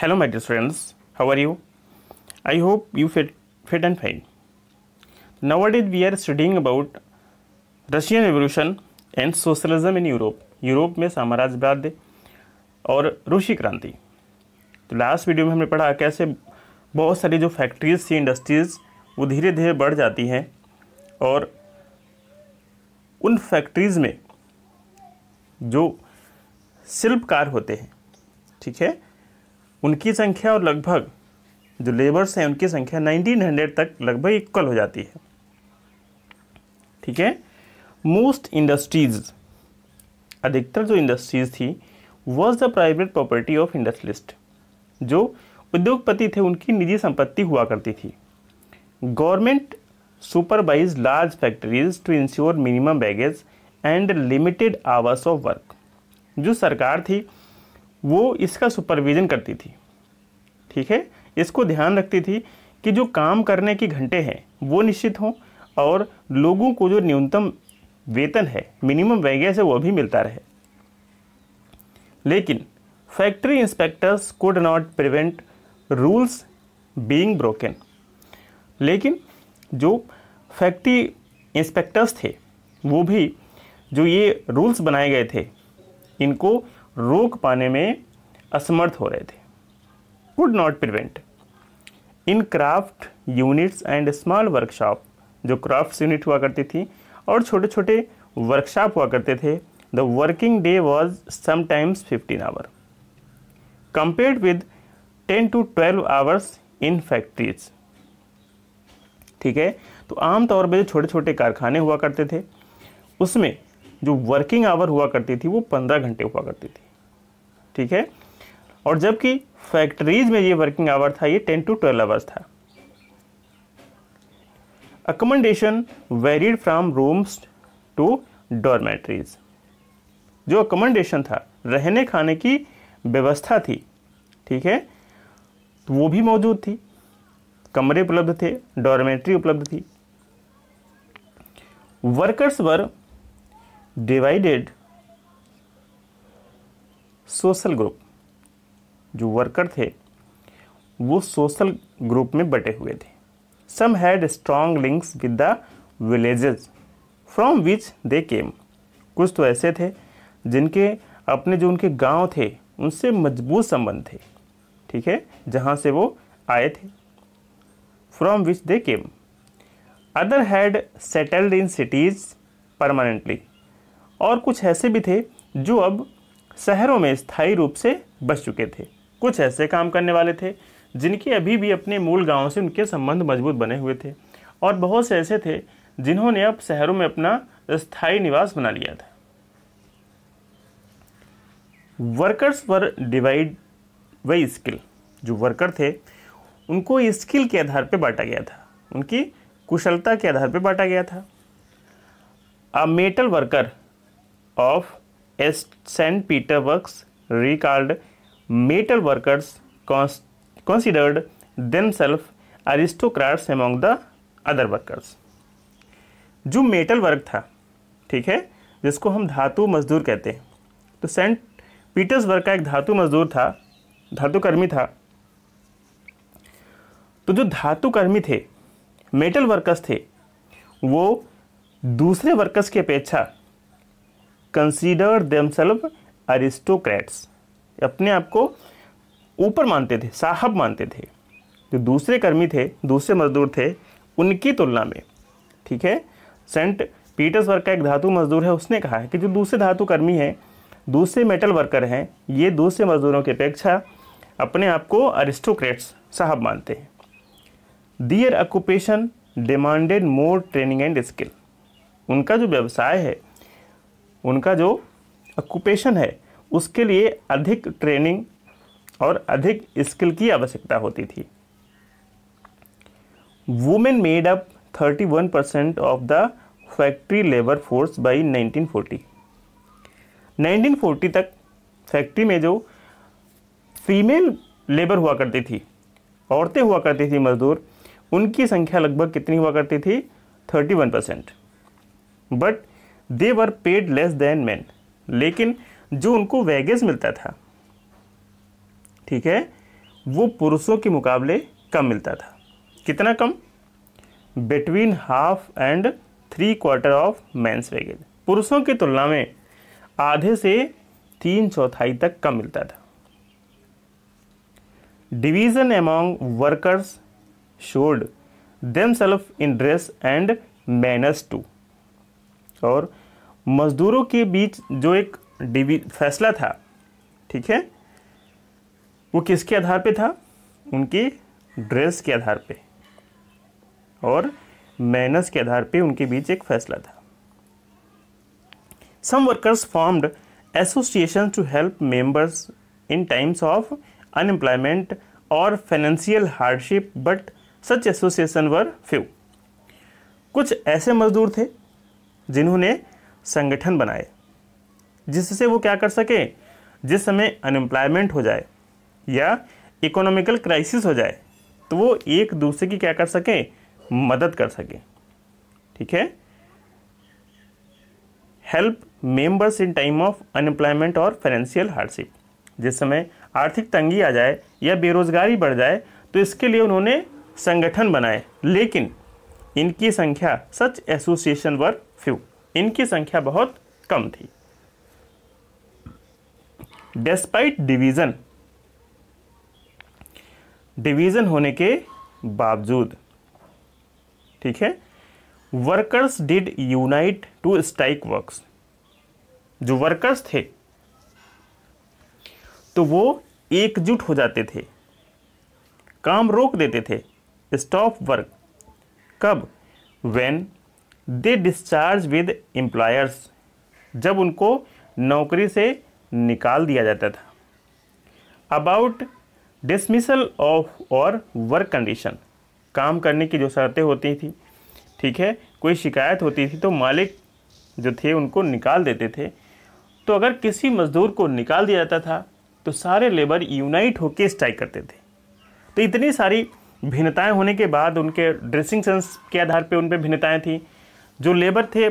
hello my dear friends how are you i hope you fit fit and fine nowadays we are studying about russian revolution and socialism in europe Europe में साम्राज्यवाद और रूसी क्रांति तो last video में हमने पढ़ा कैसे बहुत सारी जो फैक्ट्रीज थी इंडस्ट्रीज़ वो धीरे धीरे बढ़ जाती हैं और उन फैक्ट्रीज़ में जो शिल्पकार होते हैं ठीक है उनकी संख्या और लगभग जो लेबर्स हैं उनकी संख्या 1900 तक लगभग इक्वल हो जाती है ठीक है मोस्ट इंडस्ट्रीज अधिकतर जो इंडस्ट्रीज थी was the private property of industrialist जो उद्योगपति थे उनकी निजी संपत्ति हुआ करती थी government supervise large factories to ensure minimum बैगेज and limited hours of work जो सरकार थी वो इसका सुपरविजन करती थी ठीक है इसको ध्यान रखती थी कि जो काम करने के घंटे हैं वो निश्चित हों और लोगों को जो न्यूनतम वेतन है मिनिमम वैगेज है वो भी मिलता रहे लेकिन factory inspectors could not prevent rules being broken लेकिन जो फैक्ट्री इंस्पेक्टर्स थे वो भी जो ये रूल्स बनाए गए थे इनको रोक पाने में असमर्थ हो रहे थे would not prevent. In craft units and small workshop जो क्राफ्ट यूनिट हुआ करती थी और छोटे छोटे वर्कशॉप हुआ करते थे the working day was sometimes 15 hour compared with 10 to 12 hours in factories ठीक है तो आमतौर पर जो छोटे छोटे कारखाने हुआ करते थे उसमें जो वर्किंग आवर हुआ करती थी वो पंद्रह घंटे हुआ करती थी ठीक है और जबकि फैक्ट्रीज में ये वर्किंग आवर था ये टेन टू ट्वेल्व आवर्स था accommodation varied from rooms to dormitories जो अकोमोडेशन था रहने खाने की व्यवस्था थी ठीक है तो वो भी मौजूद थी कमरे उपलब्ध थे डॉर्मेट्री उपलब्ध थी workers were divided social group जो वर्कर थे वो सोशल ग्रुप में बटे हुए थे some had strong links with the villages from which they came कुछ तो ऐसे थे जिनके अपने जो उनके गांव थे उनसे मजबूत संबंध थे ठीक है जहाँ से वो आए थे from which they came other had settled in cities permanently और कुछ ऐसे भी थे जो अब शहरों में स्थायी रूप से बस चुके थे कुछ ऐसे काम करने वाले थे जिनके अभी भी अपने मूल गाँव से उनके संबंध मजबूत बने हुए थे और बहुत से ऐसे थे जिन्होंने अब शहरों में अपना स्थायी निवास बना लिया था वर्कर्स वर डिवाइड वही स्किल जो वर्कर थे उनको स्किल के आधार पर बांटा गया था उनकी कुशलता के आधार पर बांटा गया था a metal worker of S Saint Peter works recalled metal workers cons considered themselves aristocrats among the other workers. जो मेटल वर्क था ठीक है जिसको हम धातु मजदूर कहते हैं तो सेंट पीटर्सबर्ग का एक धातु मजदूर था धातुकर्मी था तो जो धातुकर्मी थे मेटल वर्कर्स थे वो दूसरे वर्कर्स की अपेक्षा कंसीडर देमसेल्व अरिस्टोक्रेट्स अपने आप को ऊपर मानते थे साहब मानते थे जो दूसरे कर्मी थे दूसरे मजदूर थे उनकी तुलना में ठीक है सेंट पीटर्सबर्ग का एक धातु मजदूर है उसने कहा है कि जो दूसरे धातु कर्मी हैं दूसरे मेटल वर्कर हैं ये दूसरे मजदूरों की अपेक्षा अपने आप को अरिस्टोक्रेट्स साहब मानते हैं their occupation demanded more training and skill उनका जो व्यवसाय है उनका जो ऑक्यूपेशन है उसके लिए अधिक ट्रेनिंग और अधिक स्किल की आवश्यकता होती थी women made up 31 percent of the factory labour force by 1940 1940 तक फैक्ट्री में जो फीमेल लेबर हुआ करती थी औरतें हुआ करती थी मजदूर उनकी संख्या लगभग कितनी हुआ करती थी 31 percent but they were paid less than man लेकिन जो उनको वेगेज मिलता था ठीक है वो पुरुषों के मुकाबले कम मिलता था कितना कम between half and three quarter of men's wages पुरुषों की तुलना में आधे से तीन चौथाई तक कम मिलता था division among workers showed themselves in dress and manners too और मजदूरों के बीच जो एक डीवी फैसला था ठीक है वो किसके आधार पे था उनकी ड्रेस के आधार पे और मैनस के आधार पे उनके बीच एक फैसला था some workers formed association to help members in times of unemployment और financial hardship but such association were few कुछ ऐसे मजदूर थे जिन्होंने संगठन बनाए जिससे वो क्या कर सके जिस समय अनएम्प्लॉयमेंट हो जाए या इकोनॉमिकल क्राइसिस हो जाए तो वो एक दूसरे की क्या कर सके मदद कर सके ठीक है help members in time of unemployment और फाइनेंशियल हार्डशिप जिस समय आर्थिक तंगी आ जाए या बेरोजगारी बढ़ जाए तो इसके लिए उन्होंने संगठन बनाए लेकिन इनकी संख्या सच एसोसिएशन वर फ्यू इनकी संख्या बहुत कम थी डेस्पाइट डिवीज़न डिवीज़न होने के बावजूद ठीक है workers did unite to strike works जो वर्कर्स थे तो वो एकजुट हो जाते थे काम रोक देते थे स्टॉप वर्क कब when they discharge with employers जब उनको नौकरी से निकाल दिया जाता था अबाउट डिसमिसल ऑफ और वर्क कंडीशन काम करने की जो शर्तें होती थी ठीक है कोई शिकायत होती थी तो मालिक जो थे उनको निकाल देते थे तो अगर किसी मज़दूर को निकाल दिया जाता था तो सारे लेबर यूनाइट होकर स्ट्राइक करते थे तो इतनी सारी भिन्नताएं होने के बाद उनके ड्रेसिंग सेंस के आधार पे उन पर भिन्नताएं थी जो लेबर थे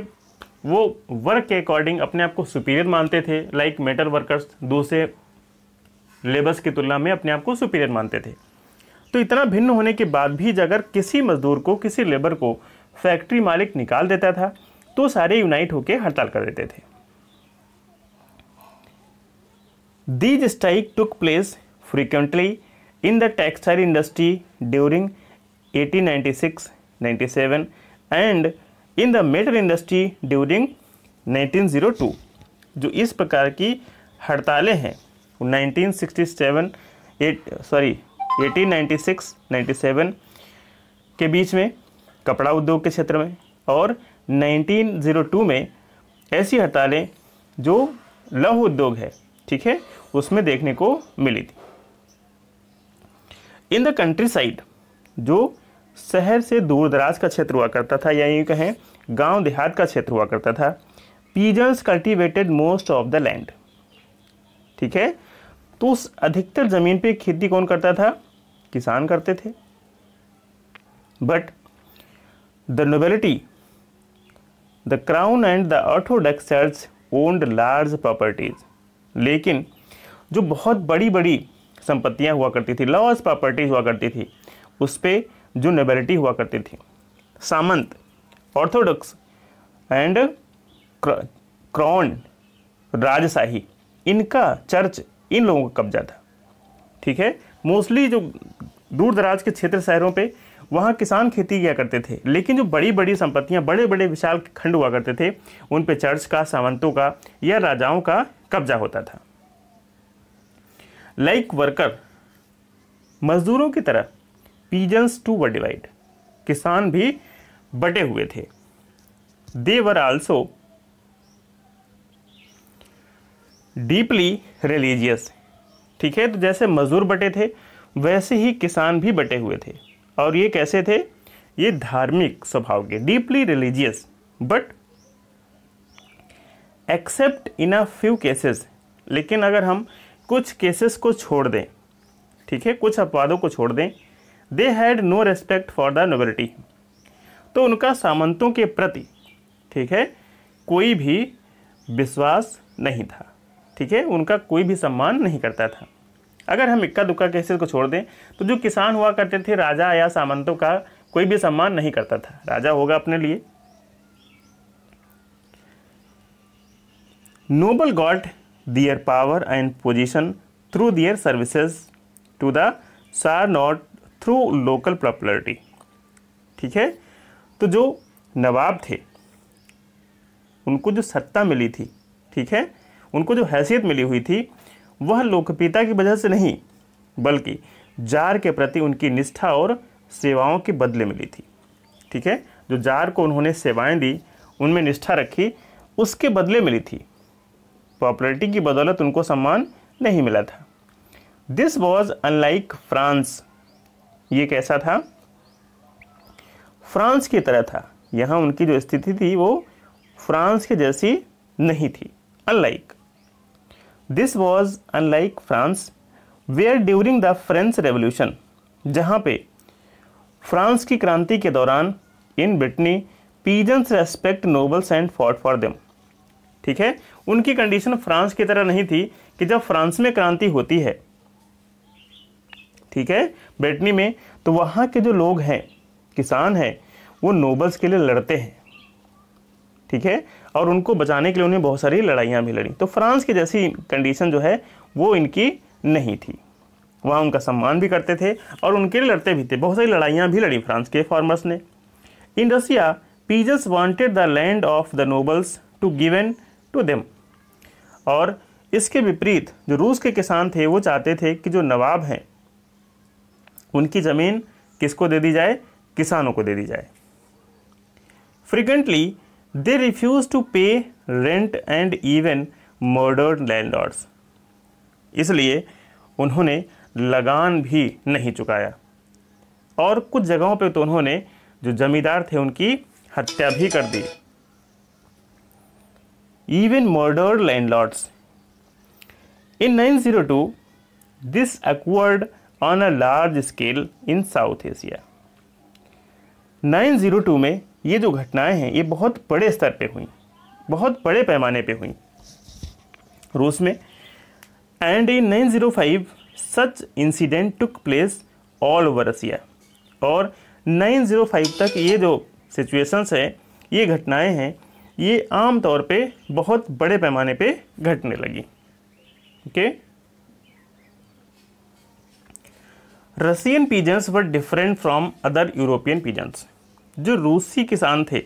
वो वर्क के अकॉर्डिंग अपने आप को सुपीरियर मानते थे लाइक मेटल वर्कर्स दूसरे लेबर्स की तुलना में अपने आप को सुपीरियर मानते थे तो इतना भिन्न होने के बाद भी अगर किसी मजदूर को किसी लेबर को फैक्ट्री मालिक निकाल देता था तो सारे यूनाइट होकर हड़ताल कर देते थे these strike took place frequently in the textile industry during 1896, 97 and in the metal industry during 1902 जो इस प्रकार की हड़तालें हैं 1967 एट सॉरी 1896 97 के बीच में कपड़ा उद्योग के क्षेत्र में और 1902 में ऐसी हड़तालें जो लघु उद्योग है ठीक है उसमें देखने को मिली थी इन द कंट्री साइड जो शहर से दूर दराज का क्षेत्र हुआ करता था या यूँ कहें गांव देहात का क्षेत्र हुआ करता था peasants cultivated most of the land ठीक है तो उस अधिकतर ज़मीन पे खेती कौन करता था किसान करते थे but the nobility the crown and the orthodox church owned large properties लेकिन जो बहुत बड़ी बड़ी संपत्तियां हुआ करती थी लॉस प्रॉपर्टीज हुआ करती थी उस पर जो नोबेलिटी हुआ करती थी सामंत ऑर्थोडॉक्स एंड क्रॉन राजशाही इनका चर्च इन लोगों का कब्जा था ठीक है मोस्टली जो दूर दराज के क्षेत्र शहरों पे वहाँ किसान खेती किया करते थे लेकिन जो बड़ी बड़ी संपत्तियाँ बड़े बड़े विशाल खंड हुआ करते थे उन पे चर्च का सामंतों का या राजाओं का कब्जा होता था लाइक वर्कर मजदूरों की तरह पीजन्स टू वर डिवाइड किसान भी बटे हुए थे they were also deeply religious ठीक है तो जैसे मजदूर बटे थे वैसे ही किसान भी बटे हुए थे और ये कैसे थे ये धार्मिक स्वभाव के deeply religious but except in a few cases लेकिन अगर हम कुछ केसेस को छोड़ दें ठीक है कुछ अपवादों को छोड़ दें they had no respect for the nobility तो उनका सामंतों के प्रति ठीक है कोई भी विश्वास नहीं था ठीक है उनका कोई भी सम्मान नहीं करता था अगर हम इक्का दुक्का कैसे को छोड़ दें तो जो किसान हुआ करते थे राजा या सामंतों का कोई भी सम्मान नहीं करता था राजा होगा अपने लिए noble got their power and position through their services to the tsar not through local popularity ठीक है तो जो नवाब थे उनको जो सत्ता मिली थी ठीक है उनको जो हैसियत मिली हुई थी वह लोकप्रियता की वजह से नहीं बल्कि जार के प्रति उनकी निष्ठा और सेवाओं के बदले मिली थी ठीक है जो जार को उन्होंने सेवाएं दी उनमें निष्ठा रखी उसके बदले मिली थी पॉपुलरिटी की बदौलत उनको सम्मान नहीं मिला था दिस वॉज अनलाइक फ्रांस ये कैसा था फ्रांस की तरह था यहाँ उनकी जो स्थिति थी वो फ्रांस के जैसी नहीं थी unlike this was unlike France where during the French revolution जहाँ पे फ्रांस की क्रांति के दौरान in Brittany peasants respect nobles and fought for them ठीक है उनकी कंडीशन फ्रांस की तरह नहीं थी कि जब फ्रांस में क्रांति होती है ठीक है ब्रिटनी में तो वहाँ के जो लोग हैं किसान हैं वो नोबल्स के लिए लड़ते हैं ठीक है और उनको बचाने के लिए उन्हें बहुत सारी लड़ाइयाँ भी लड़ी तो फ्रांस की जैसी कंडीशन जो है वो इनकी नहीं थी वहाँ उनका सम्मान भी करते थे और उनके लिए लड़ते भी थे बहुत सारी लड़ाइयाँ भी लड़ी फ्रांस के फार्मर्स ने इन रसिया पीजस wanted the land of the nobles to given to them और इसके विपरीत जो रूस के किसान थे वो चाहते थे कि जो नवाब हैं उनकी ज़मीन किसको दे दी जाए किसानों को दे दी जाए frequently they refuse to pay rent and even murdered land इसलिए उन्होंने लगान भी नहीं चुकाया और कुछ जगहों पे तो उन्होंने जो जमींदार थे उनकी हत्या भी कर दी even murdered nine zero 902, this occurred on a large scale in south Asia 902 में ये जो घटनाएं हैं ये बहुत बड़े स्तर पे हुई बहुत बड़े पैमाने पे हुई रूस में and in 905 such incident took place all over Russia और 905 तक ये जो सिचुएशंस हैं ये घटनाएं हैं ये आम तौर पे बहुत बड़े पैमाने पे घटने लगी okay okay? Russian peasants were different from other European peasants जो रूसी किसान थे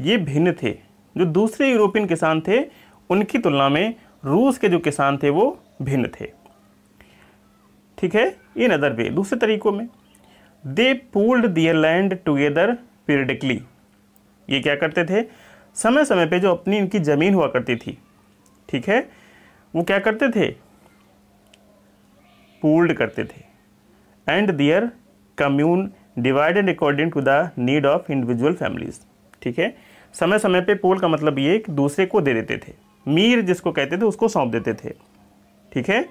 ये भिन्न थे जो दूसरे यूरोपियन किसान थे उनकी तुलना में रूस के जो किसान थे वो भिन्न थे ठीक है इन अदर वे दूसरे तरीकों में they pooled their land together periodically ये क्या करते थे समय समय पे जो अपनी इनकी ज़मीन हुआ करती थी ठीक है वो क्या करते थे पूल्ड करते थे and their commune divided according to the need of individual families ठीक है समय समय पे पोल का मतलब ये कि दूसरे को दे देते थे मीर जिसको कहते थे उसको सौंप देते थे ठीक है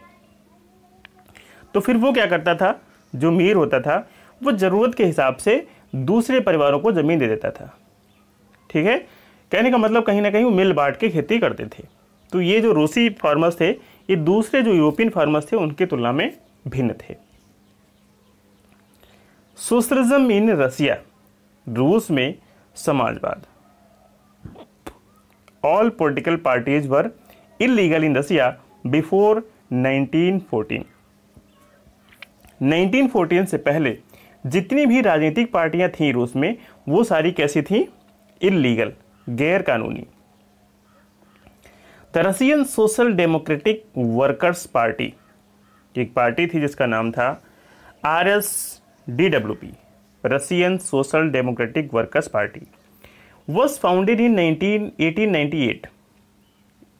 तो फिर वो क्या करता था जो मीर होता था वो ज़रूरत के हिसाब से दूसरे परिवारों को ज़मीन दे देता था ठीक है कहने का मतलब कहीं ना कहीं वो मिल बांट के खेती करते थे तो ये जो रूसी फार्मर्स थे ये दूसरे जो यूरोपियन फार्मर्स थे उनकी तुलना में भिन्न थे सोशलिज्म इन रसिया रूस में समाजवाद all political parties were illegal in Russia before 1914 1914 से पहले जितनी भी राजनीतिक पार्टियां थीं रूस में वो सारी कैसी थीं इलीगल गैर कानूनी Russian social democratic workers party एक पार्टी थी जिसका नाम था R S D W P Russian social democratic workers party was founded in eight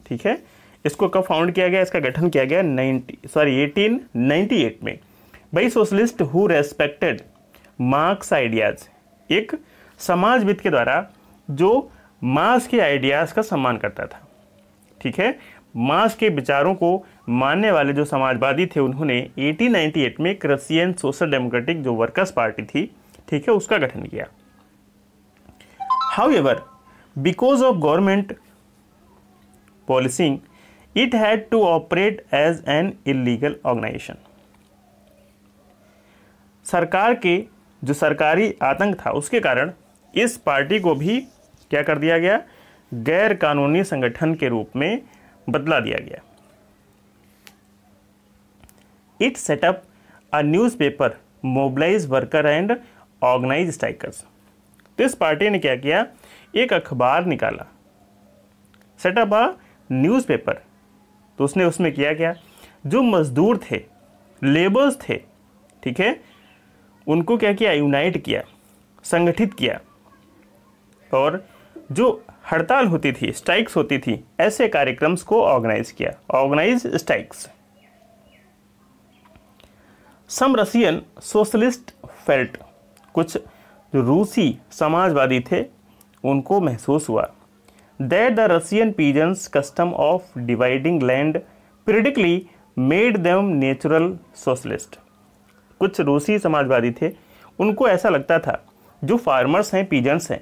ठीक है इसको कब फाउंड किया गया इसका गठन किया गया नाइनटी सॉरी एट में भाई socialist who respected Marx ideas एक समाजविद के द्वारा जो मार्क्स के आइडियाज़ का सम्मान करता था ठीक है मार्क्स के विचारों को मानने वाले जो समाजवादी थे उन्होंने 1898 में क्रसियन सोशल डेमोक्रेटिक जो वर्कर्स पार्टी थी ठीक है उसका गठन किया however because of government policing it had to operate as an illegal organization सरकार के जो सरकारी आतंक था उसके कारण इस पार्टी को भी क्या कर दिया गया गैर कानूनी संगठन के रूप में बदला दिया गया it set up a paper mobilize worker and organize strikers तो इस पार्टी ने क्या किया एक अखबार निकाला सेटअप अ पेपर तो उसने उसमें किया क्या जो मजदूर थे लेबर्स थे ठीक है उनको क्या किया यूनाइट किया संगठित किया और जो हड़ताल होती थी स्ट्राइक्स होती थी ऐसे कार्यक्रम्स को ऑर्गेनाइज किया organize strikes some Russian socialist felt कुछ जो रूसी समाजवादी थे उनको महसूस हुआ that the Russian peasants custom of dividing land periodically made them natural socialist कुछ रूसी समाजवादी थे उनको ऐसा लगता था जो फार्मर्स हैं पीजन्स हैं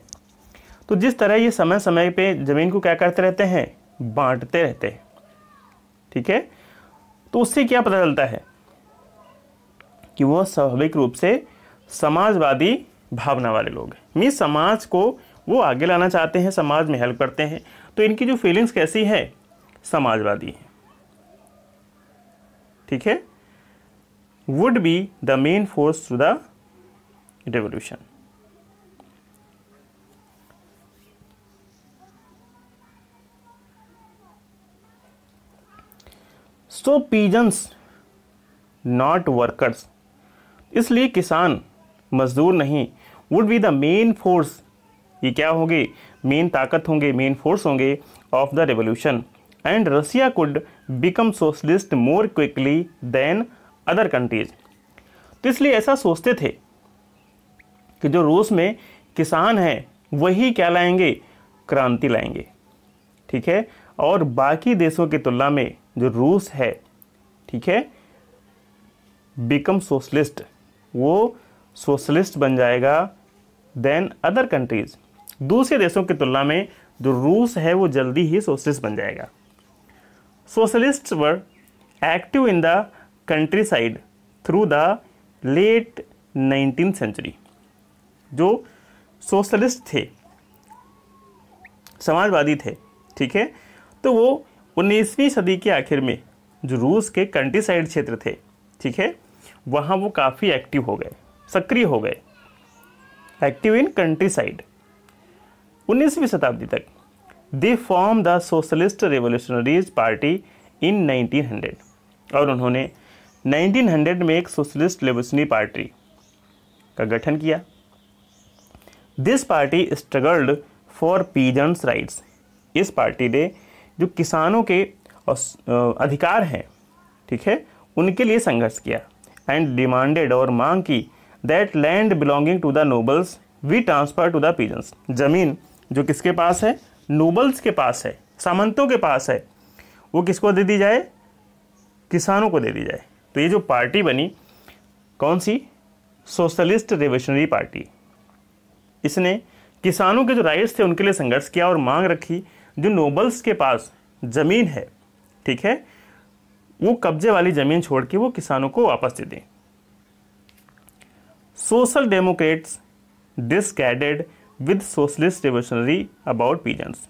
तो जिस तरह ये समय समय पे ज़मीन को क्या करते रहते हैं बांटते रहते हैं ठीक है तो उससे क्या पता चलता है कि वो स्वाभाविक रूप से समाजवादी भावना वाले लोग हैं मीन समाज को वो आगे लाना चाहते हैं समाज में हेल्प करते हैं तो इनकी जो फीलिंग्स कैसी है समाजवादी है ठीक है would be the main force to the revolution so peasants not workers इसलिए किसान मजदूर नहीं would be the main force ये क्या होंगे मेन ताकत होंगे मेन फोर्स होंगे of the revolution and Russia could become socialist more quickly than other countries तो इसलिए ऐसा सोचते थे कि जो रूस में किसान हैं वही क्या लाएंगे क्रांति लाएंगे ठीक है और बाकी देशों की तुलना में जो रूस है ठीक है बिकम सोशलिस्ट वो सोशलिस्ट बन जाएगा देन अदर कंट्रीज दूसरे देशों की तुलना में जो रूस है वो जल्दी ही सोशलिस्ट बन जाएगा socialist were active in the countryside through the late nineteen century जो सोशलिस्ट थे समाजवादी थे ठीक है तो वो उन्नीसवीं सदी के आखिर में जो रूस के कंट्री साइड क्षेत्र थे ठीक है वहाँ वो काफ़ी एक्टिव हो गए सक्रिय हो गए एक्टिव इन कंट्री साइड उन्नीसवीं शताब्दी तक they form the socialist revolutionaries party in 1900 और उन्होंने 1900 में एक सोशलिस्ट रेवोल्यूशनरी पार्टी का गठन किया this party struggled for peasants rights इस पार्टी ने जो किसानों के अधिकार हैं ठीक है उनके लिए संघर्ष किया एंड डिमांडेड और मांग की that land belonging to the nobles be transfer to the peasants जमीन जो किसके पास है नोबल्स के पास है सामंतों के पास है वो किसको दे दी जाए किसानों को दे दी जाए तो ये जो पार्टी बनी कौन सी सोशलिस्ट रिवोल्यूशनरी पार्टी इसने किसानों के जो राइट्स थे उनके लिए संघर्ष किया और मांग रखी जो नोबल्स के पास ज़मीन है ठीक है वो कब्जे वाली ज़मीन छोड़ के वो किसानों को वापस दे दें social democrats disagreed with socialist revolutionary about peasants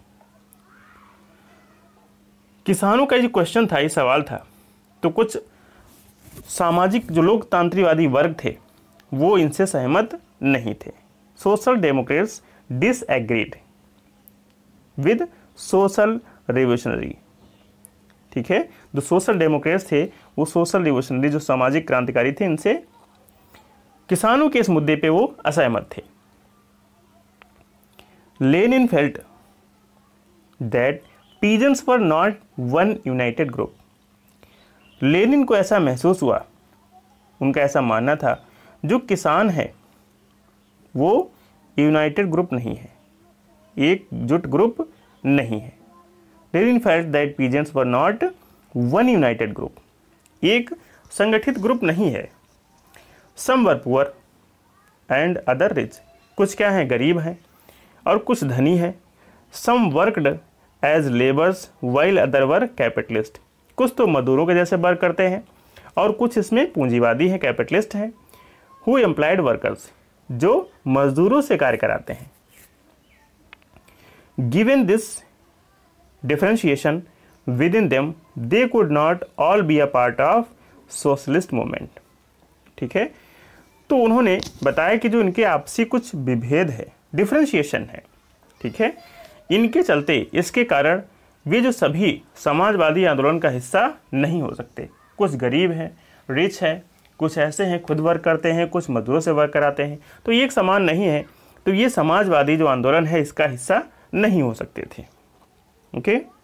किसानों का जो क्वेश्चन था ये सवाल था तो कुछ सामाजिक जो लोकतांत्रिकवादी वर्ग थे वो इनसे सहमत नहीं थे social democrats disagreed with social revolutionary ठीक है जो सोशल डेमोक्रेट्स थे वो सोशल रिवोल्यूशनरी जो सामाजिक क्रांतिकारी थे इनसे किसानों के इस मुद्दे पे वो असहमत थे Lenin felt that peasants for not one united group Lenin को ऐसा महसूस हुआ उनका ऐसा मानना था जो किसान है वो यूनाइटेड ग्रुप नहीं है एक जुट ग्रुप नहीं है in fact that peasants were not one united group एक संगठित ग्रुप नहीं है some were poor and other rich कुछ क्या हैं गरीब हैं और कुछ धनी हैं some worked as labours while other were capitalist कुछ तो मजदूरों के जैसे वर्क करते हैं और कुछ इसमें पूंजीवादी हैं कैपिटलिस्ट हैं हु एम्प्लॉयड वर्कर्स जो मजदूरों से कार्य कराते हैं Given this differentiation within them, they could not all be a part of socialist movement ठीक है तो उन्होंने बताया कि जो इनके आपसी कुछ विभेद है डिफ्रेंशिएशन है ठीक है इनके चलते इसके कारण वे जो सभी समाजवादी आंदोलन का हिस्सा नहीं हो सकते कुछ गरीब हैं रिच हैं कुछ ऐसे हैं खुद वर्क करते हैं कुछ मजदूरों से वर्क कराते हैं तो ये एक समान नहीं है तो ये समाजवादी जो आंदोलन है इसका हिस्सा नहीं हो सकते थे ओके okay?